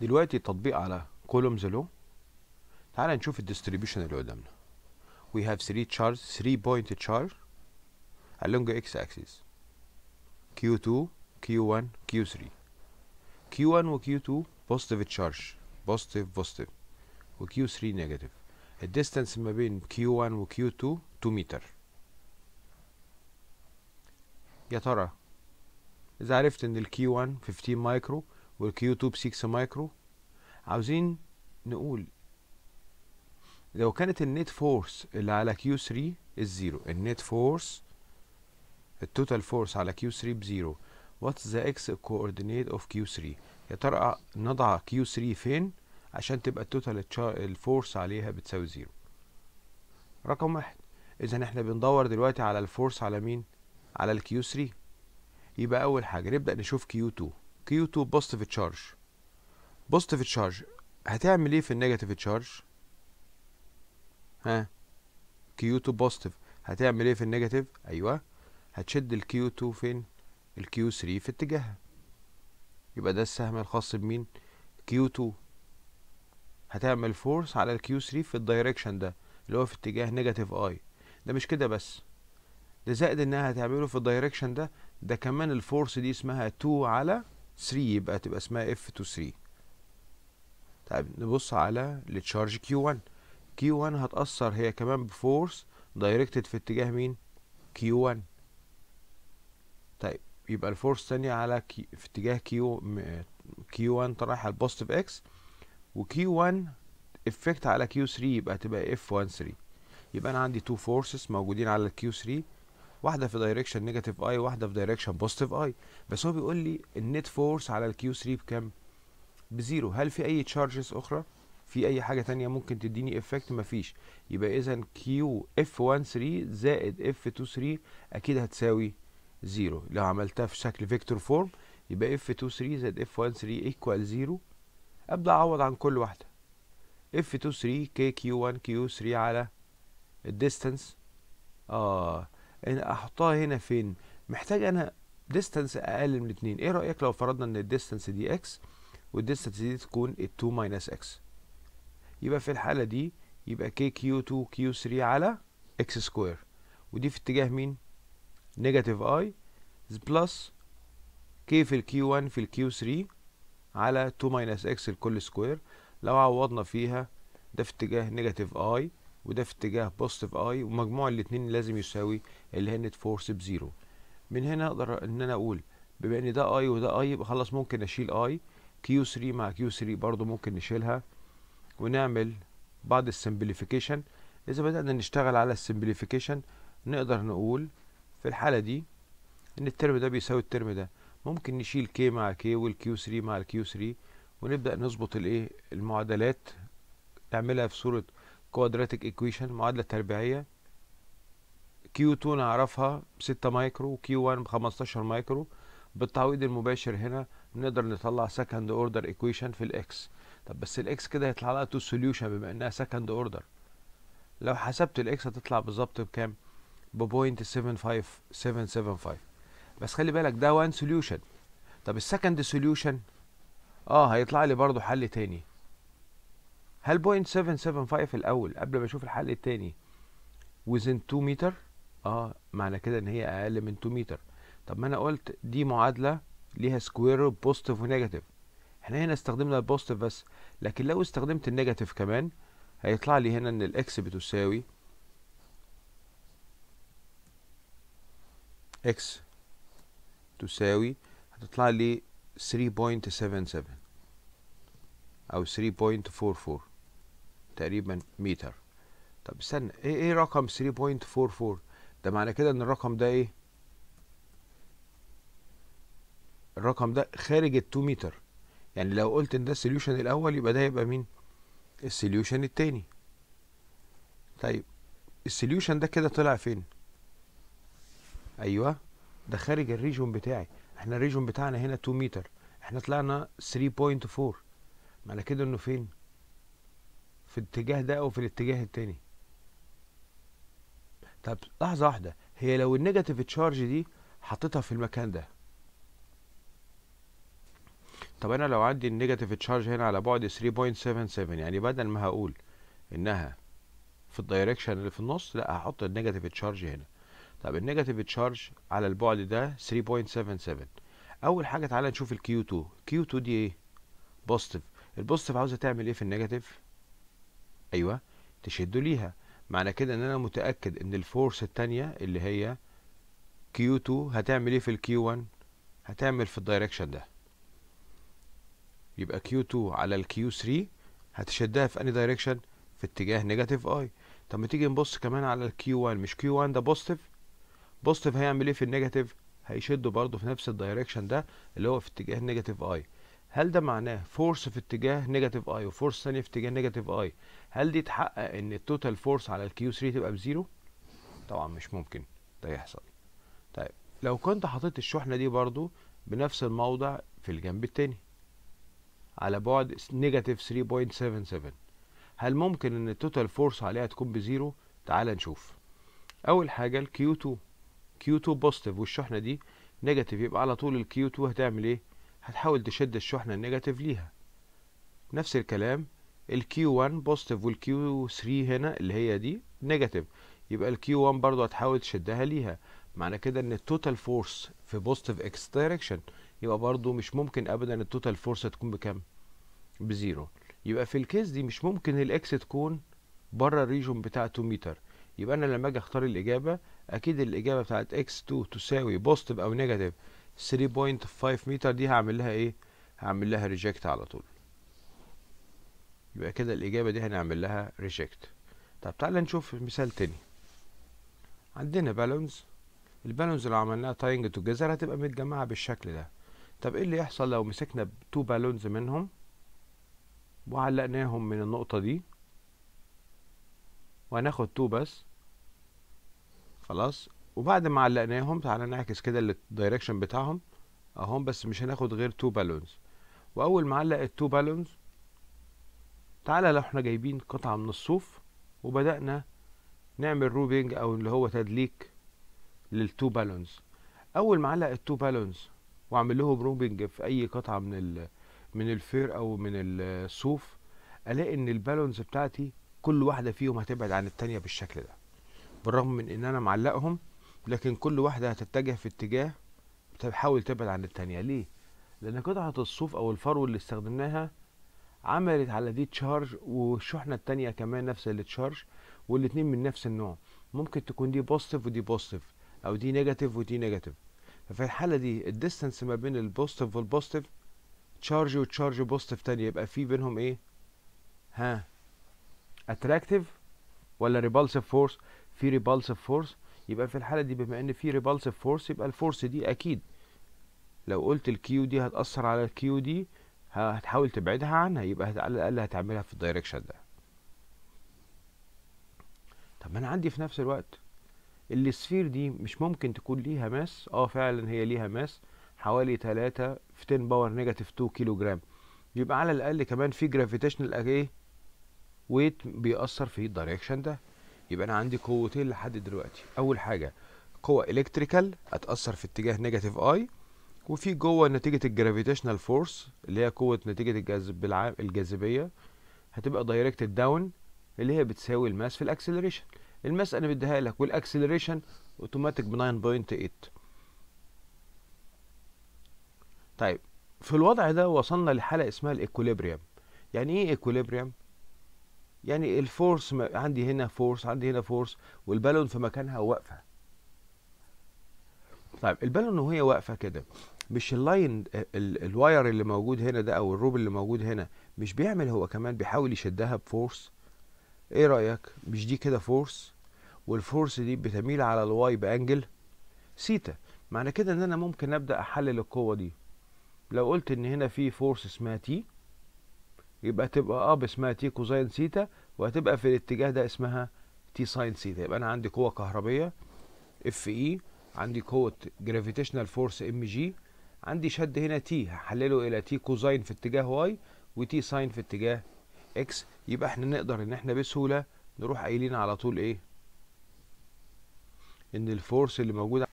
دلوقتي تطبيق على كولومز لو تعال نشوف الديستريبيوشن اللي قدامنا we have 3 charge 3 point charge along x axis Q2 Q1 Q3 Q1 و Q2 positive charge positive positive و Q3 negative الديستانس ما بين Q1 و Q2 2 متر يا ترى إذا عرفت إن ال Q1 15 مايكرو وال Q2 ب 6 مايكرو عاوزين نقول لو كانت النت فورس اللي على كيو 3 الزيرو النت فورس التوتال فورس على كيو 3 بزيرو واتس ذا اكس كوردينيت اوف كيو 3 يا ترى نضع كيو 3 فين عشان تبقى التوتال الفورس عليها بتساوي زيرو رقم واحد اذا احنا بندور دلوقتي على الفورس على مين على الكيو 3 يبقى اول حاجه نبدا نشوف كيو 2 كيو 2 بوزيتيف تشارج بوزيتيف تشارج هتعمل ايه في النيجاتيف تشارج ها كيو 2 بوزيتيف هتعمل ايه في النيجاتيف ايوه هتشد الكيو 2 فين الكيو 3 في اتجاهها يبقى ده السهم الخاص بمين كيو 2 هتعمل فورس على الكيو 3 في الدايركشن ده اللي هو في اتجاه نيجاتيف اي ده مش كده بس ده زائد انها هتعمله في الدايركشن ده ده كمان الفورس دي اسمها 2 على 3 يبقى تبقى اسمها اف 2 3 طيب نبص على التشارج q 1 q 1 هتأثر هي كمان بفورس دايركتد في اتجاه مين q 1 طيب يبقى الفورس الثانية على كي في اتجاه كيو كيو 1 رايح على X اكس وكيو 1 افكت على كيو 3 يبقى تبقى اف 1 3 يبقى انا عندي تو فورسز موجودين على الكيو 3 واحده في دايركشن نيجاتيف اي واحده في دايركشن بوستيف اي بس هو بيقول لي النت فورس على الكيو 3 بكام بزيرو هل في اي تشارجز اخرى في اي حاجه تانية ممكن تديني افكت مفيش يبقى اذا كيو اف 1 3 زائد اف 2 3 اكيد هتساوي زيرو لو عملتها في شكل فيكتور فورم يبقى اف 2 3 زائد اف 1 3 ايكوال زيرو ابدا اعوض عن كل واحده اف 2 3 كي كيو 1 كيو 3 على الديستانس اه انا احطها هنا فين محتاج انا ديستانس اقل من 2 ايه رايك لو فرضنا ان الديستانس دي اكس والديستنس دي تكون ال 2 ماينس اكس يبقى في الحالة دي يبقى كي كيو 2 كيو 3 على اكس سكوير ودي في اتجاه مين؟ نيجاتيف اي بلس كي في الكيو 1 في الكيو 3 على 2 ماينس اكس الكل سكوير لو عوضنا فيها ده في اتجاه نيجاتيف اي وده في اتجاه بوزيتيف اي ومجموع الاتنين لازم يساوي اللي هي نت فورس بزيرو من هنا اقدر ان انا اقول بما ان ده اي وده اي يبقى خلاص ممكن اشيل اي كيو 3 مع كيو 3 برضو ممكن نشيلها ونعمل بعض السمبليفيكيشن اذا بدأنا نشتغل على السمبليفيكيشن نقدر نقول في الحالة دي ان الترم ده بيساوي الترم ده ممكن نشيل كي مع كي والكيو 3 مع الكيو 3 ونبدأ نظبط الايه المعادلات نعملها في صورة كوادراتيك ايكويشن معادلة تربيعية كيو 2 نعرفها 6 مايكرو وكيو 1 ب 15 مايكرو بالتعويض المباشر هنا نقدر نطلع سكند اوردر ايكويشن في الاكس طب بس الاكس كده هيطلع لها تو سوليوشن بما انها سكند اوردر لو حسبت الاكس هتطلع بالظبط بكام ب 0.75775 بس خلي بالك ده وان سوليوشن طب السكند سوليوشن اه هيطلع لي برضو حل تاني هل 0.775 الاول قبل ما اشوف الحل التاني وزن 2 متر اه معنى كده ان هي اقل من 2 متر طب ما انا قلت دي معادله ليها سكوير بوزيتيف ونيجاتيف احنا هنا استخدمنا البوزيتيف بس لكن لو استخدمت النيجاتيف كمان هيطلع لي هنا ان الاكس بتساوي اكس تساوي هتطلع لي 3.77 او 3.44 تقريبا متر طب استنى ايه ايه رقم 3.44 ده معنى كده ان الرقم ده ايه الرقم ده خارج ال 2 متر يعني لو قلت ان ده السوليوشن الاول يبقى ده يبقى مين السوليوشن التاني طيب السوليوشن ده كده طلع فين ايوه ده خارج الريجون بتاعي احنا الريجون بتاعنا هنا 2 متر احنا طلعنا 3.4 معنى كده انه فين في الاتجاه ده او في الاتجاه التاني طب لحظه واحده هي لو النيجاتيف تشارج دي حطيتها في المكان ده طب انا لو عندي النيجاتيف تشارج هنا على بعد 3.77 يعني بدل ما هقول انها في الدايركشن اللي في النص لا هحط النيجاتيف تشارج هنا طب النيجاتيف تشارج على البعد ده 3.77 اول حاجه تعالى نشوف الكيو 2 كيو 2 دي ايه بوزيتيف البوزيتيف عاوزه تعمل ايه في النيجاتيف ايوه تشد ليها معنى كده ان انا متاكد ان الفورس الثانيه اللي هي كيو 2 هتعمل ايه في الكيو 1 هتعمل في الدايركشن ده يبقي كيو Q2 على الكيو 3 هتشدها في اني دايركشن؟ في اتجاه نيجاتيف اي طب ما تيجي نبص كمان على الكيو 1 مش كيو 1 ده بوزيتيف بوزيتيف هيعمل ايه في النيجاتيف؟ هيشده برضه في نفس الدايركشن ده اللي هو في اتجاه نيجاتيف اي هل ده معناه فورس في اتجاه نيجاتيف اي وفورس ثانيه في اتجاه نيجاتيف اي هل دي تحقق ان التوتال فورس على الكيو 3 تبقى بزيرو طبعا مش ممكن ده يحصل طيب لو كنت حطيت الشحنه دي برضه بنفس الموضع في الجنب التاني على بعد نيجاتيف 3.77 هل ممكن ان التوتال فورس عليها تكون بزيرو تعال نشوف اول حاجه q 2 q 2 بوستيف والشحنه دي نيجاتيف يبقى على طول q 2 هتعمل ايه هتحاول تشد الشحنه النيجاتيف ليها نفس الكلام q 1 بوستيف والـ q 3 هنا اللي هي دي نيجاتيف يبقى q 1 برضو هتحاول تشدها ليها معنى كده ان التوتال فورس في بوستيف اكس دايركشن يبقى برضو مش ممكن ابدا التوتال فورس تكون بكام بزيرو يبقى في الكيس دي مش ممكن الاكس تكون بره الريجون بتاع 2 متر يبقى انا لما اجي اختار الاجابه اكيد الاجابه بتاعت x2 تساوي بوزيتيف او نيجاتيف 3.5 متر دي هعمل لها ايه هعمل لها ريجكت على طول يبقى كده الاجابه دي هنعمل لها ريجكت طب تعالى نشوف مثال تاني عندنا بالونز البالونز لو عملناها تاينج توجذر هتبقى متجمعه بالشكل ده طب ايه اللي يحصل لو مسكنا تو بالونز منهم وعلقناهم من النقطة دي وهناخد تو بس خلاص وبعد ما علقناهم تعالى نعكس كده الدايركشن بتاعهم اهم بس مش هناخد غير تو بالونز واول ما علق التو بالونز تعالى لو احنا جايبين قطعة من الصوف وبدأنا نعمل روبينج او اللي هو تدليك للتو بالونز اول ما علق التو بالونز واعمل لهم روبنج في اي قطعه من من الفير او من الصوف الاقي ان البالونز بتاعتي كل واحده فيهم هتبعد عن التانية بالشكل ده بالرغم من ان انا معلقهم لكن كل واحده هتتجه في اتجاه بتحاول تبعد عن التانية ليه لان قطعه الصوف او الفرو اللي استخدمناها عملت على دي تشارج والشحنه التانية كمان نفس اللي تشارج والاتنين من نفس النوع ممكن تكون دي بوزيتيف ودي بوزيتيف او دي نيجاتيف ودي نيجاتيف ففي الحالة دي الديستانس ما بين البوستيف والبوستيف تشارج وتشارج بوستيف تاني يبقى في بينهم ايه؟ ها اتراكتيف ولا ريبالسيف فورس؟ في ريبالسيف فورس يبقى في الحالة دي بما ان في ريبالسيف فورس يبقى الفورس دي اكيد لو قلت الكيو دي هتأثر على الكيو دي هتحاول تبعدها عنها يبقى على الاقل هتعملها في الدايركشن ده طب ما انا عندي في نفس الوقت السفير دي مش ممكن تكون ليها ماس اه فعلا هي ليها ماس حوالي 3 في 10 باور نيجاتيف 2 كيلو جرام يبقى على الاقل كمان في جرافيتيشنال ايه ويت بيأثر في الدايركشن ده يبقى انا عندي قوتين لحد دلوقتي اول حاجه قوه الكتريكال هتأثر في اتجاه نيجاتيف اي وفي جوه نتيجه الجرافيتيشنال فورس اللي هي قوه نتيجه الجاذب الجاذبيه هتبقى دايركتد داون اللي هي بتساوي الماس في الاكسلريشن المساله مديها لك والاكسلريشن اوتوماتيك ب 9.8 طيب في الوضع ده وصلنا لحاله اسمها الايكوليبريم يعني ايه ايكوليبريم يعني الفورس عندي هنا فورس عندي هنا فورس والبالون في مكانها واقفه طيب البالون وهي واقفه كده مش اللاين الواير اللي موجود هنا ده او الروب اللي موجود هنا مش بيعمل هو كمان بيحاول يشدها بفورس ايه رأيك مش دي كده فورس والفورس دي بتميل على الواي بانجل سيتا معنى كده ان انا ممكن ابدا احلل القوه دي لو قلت ان هنا في فورس اسمها تي يبقى تبقى اب اه اسمها تي كوزين سيتا وهتبقى في الاتجاه ده اسمها تي ساين سيتا يبقى انا عندي قوه كهربيه اف اي عندي قوه جرافيتيشنال فورس ام جي عندي شد هنا تي هحلله الى تي كوزين في اتجاه واي وتي ساين في اتجاه اكس يبقى احنا نقدر ان احنا بسهوله نروح قايلين على طول ايه ان الفورس اللي موجوده